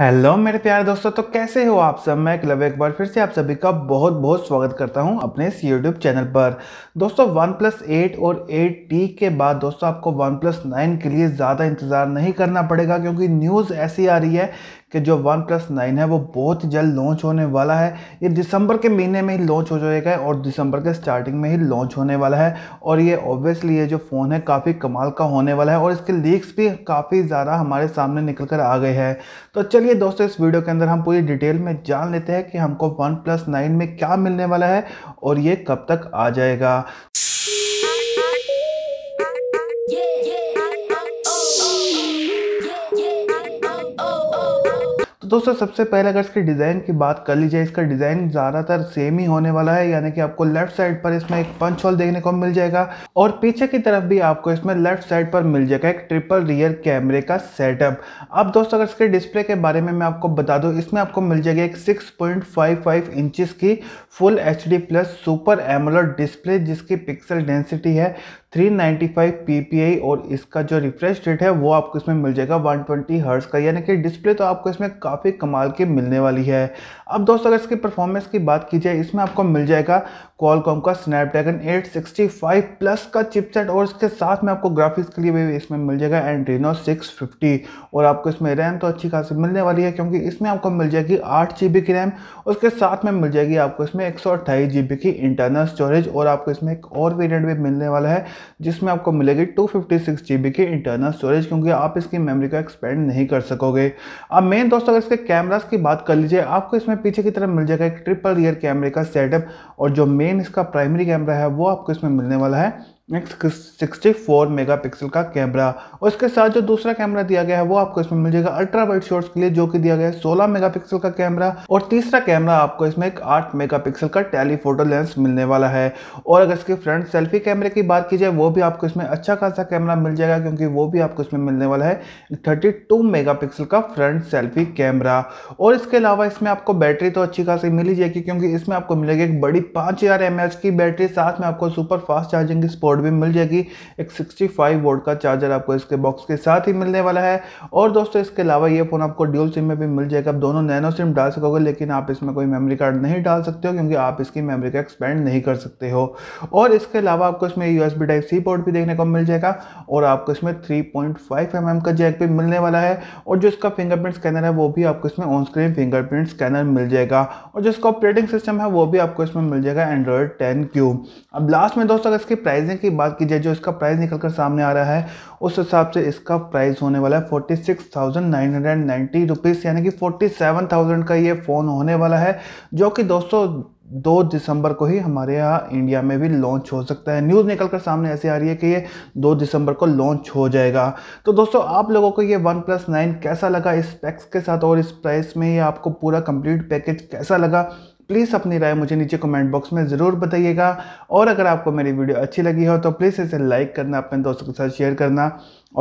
hello मेरे प्यार दोस्तों तो कैसे हो आप सब मैं क्लब एक बार फिर से आप सभी का बहुत बहुत स्वागत करता हूं अपने इस यूट्यूब चैनल पर दोस्तों वन प्लस एट और एट टी के बाद दोस्तों आपको वन प्लस नाइन के लिए ज़्यादा इंतज़ार नहीं करना पड़ेगा क्योंकि न्यूज़ ऐसी आ रही है कि जो वन प्लस नाइन है वो बहुत जल्द लॉन्च होने वाला है ये दिसंबर के महीने में ही लॉन्च हो जाएगा और दिसंबर के स्टार्टिंग में ही लॉन्च होने वाला है और ये ऑब्वियसली ये जो फ़ोन है काफ़ी कमाल का होने वाला है और इसके लीक्स भी काफ़ी ज़्यादा हमारे सामने निकल कर आ गए हैं तो चलिए दोस्तों इस वीडियो के अंदर हम पूरी डिटेल में जान लेते हैं कि हमको वन प्लस नाइन में क्या मिलने वाला है और ये कब तक आ जाएगा दोस्तों सबसे पहले अगर इसकी डिज़ाइन की बात कर लीजिए इसका डिज़ाइन ज़्यादातर सेम ही होने वाला है यानी कि आपको लेफ्ट साइड पर इसमें एक पंच होल देखने को मिल जाएगा और पीछे की तरफ भी आपको इसमें लेफ्ट साइड पर मिल जाएगा एक ट्रिपल रियर कैमरे का सेटअप अब दोस्तों अगर इसके डिस्प्ले के बारे में मैं आपको बता दूँ इसमें आपको मिल जाएगी एक सिक्स पॉइंट की full H plus super AMOLED display जिसकी पिक्सल डेंसिटी है 395 ppi और इसका जो रिफ्रेश रेट है वो आपको इसमें मिल जाएगा 120 ट्वेंटी हर्ट्स का यानी कि डिस्प्ले तो आपको इसमें काफ़ी कमाल की मिलने वाली है अब दोस्तों अगर इसकी परफॉर्मेंस की बात की जाए इसमें आपको मिल जाएगा कॉलकॉम का स्नैपड्रैगन 865 प्लस का चिपसेट और इसके साथ में आपको ग्राफिक्स के लिए भी इसमें मिल जाएगा एंड्रीनो फिफ्टी और आपको इसमें रैम तो अच्छी खासी मिलने वाली है क्योंकि इसमें आपको मिल जाएगी आठ जी की रैम उसके साथ में मिल जाएगी आपको इसमें एक सौ की इंटरनल स्टोरेज और आपको इसमें एक और वेरियंट भी मिलने वाला है जिसमें आपको मिलेगी टू फिफ्टी सिक्स की इंटरनल स्टोरेज क्योंकि आप इसकी मेमोरी को एक्सपेंड नहीं कर सकोगे अब मेन दोस्तों अगर इसके कैमराज की बात कर लीजिए आपको इसमें पीछे की तरफ मिल जाएगा एक ट्रिपल रियर कैमरे का सेटअप और जो मेन इसका प्राइमरी कैमरा है वो आपको इसमें मिलने वाला है सिक्सटी फोर मेगा पिक्सल का कैमरा और इसके साथ जो दूसरा कैमरा दिया गया है वो आपको इसमें मिल जाएगा अल्ट्रा वाइट शॉर्ट्स के लिए जो कि दिया गया है सोलह मेगा पिक्सल का कैमरा और तीसरा कैमरा आपको इसमें एक आठ मेगा पिक्सल का टेलीफोटो लेंस मिलने वाला है और अगर इसके फ्रंट सेल्फी कैमरे की बात की जाए वो भी आपको इसमें अच्छा खासा कैमरा मिल जाएगा क्योंकि वो भी आपको इसमें मिलने वाला है थर्टी टू मेगा पिक्सल का फ्रंट सेल्फी कैमरा और इसके अलावा इसमें आपको बैटरी तो अच्छी खासी मिली जाएगी क्योंकि इसमें आपको मिलेगी एक बड़ी पाँच हज़ार एम एच की बैटरी साथ में आपको super fast charging spot support volt भी मिल जाएगी एक 65 वोल्ट का चार्जर आपको इसके बॉक्स के साथ ही मिलने वाला है और दोस्तों इसके अलावा ये फ़ोन आपको ड्यूल सिम में भी मिल जाएगा आप दोनों नैनो सिम डाल सकोगे लेकिन आप इसमें कोई मेमोरी कार्ड नहीं डाल सकते हो क्योंकि आप इसकी मेमोरी का एक्सपेंड नहीं कर सकते हो और इसके अलावा आपको इसमें U S type C port भी देखने को मिल जाएगा और आपको इसमें थ्री पॉइंट mm का जैक भी मिलने वाला है और जो इसका फिंगरप्रिंट स्कैनर है वो भी आपको इसमें ऑन स्क्रीन फिंगरप्रिंट स्कैनर मिल जाएगा और जो इसका ऑपरेटिंग सिस्टम है वो भी आपको इसमें मिल जाएगा एंड्रॉयड टेन क्यू अब लास्ट में दोस्तों अगर इसकी प्राइसिंग की की बात की जाए जो इसका प्राइस निकल कर सामने आ रहा है उस हिसाब से इसका प्राइस होने वाला है forty six thousand nine hundred ninety rupees यानी कि फोर्टी सेवन थाउजेंड का ये फ़ोन होने वाला है जो कि दोस्तों दो दिसंबर को ही हमारे यहाँ इंडिया में भी लॉन्च हो सकता है न्यूज़ निकल कर सामने ऐसी आ रही है कि ये दो दिसंबर को लॉन्च हो जाएगा तो दोस्तों आप लोगों को ये वन प्लस नाइन कैसा लगा इस पैक्स के साथ और इस प्राइस में ये आपको पूरा कंप्लीट पैकेज कैसा लगा प्लीज़ अपनी राय मुझे नीचे कमेंट बॉक्स में ज़रूर बताइएगा और अगर आपको मेरी वीडियो अच्छी लगी हो तो प्लीज़ इसे लाइक करना अपने दोस्तों के साथ शेयर करना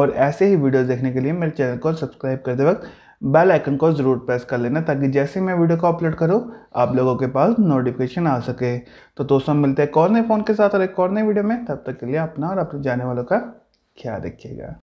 और ऐसे ही वीडियोस देखने के लिए मेरे चैनल को सब्सक्राइब करते वक्त बेल आइकन को ज़रूर प्रेस कर लेना ताकि जैसे मैं वीडियो को अपलोड करूँ आप लोगों के पास नोटिफिकेशन आ सके तो दोस्तों मिलते हैं एक और नए फ़ोन के साथ और एक और नए वीडियो में तब तक के लिए अपना और अपने जाने वालों का ख्याल रखिएगा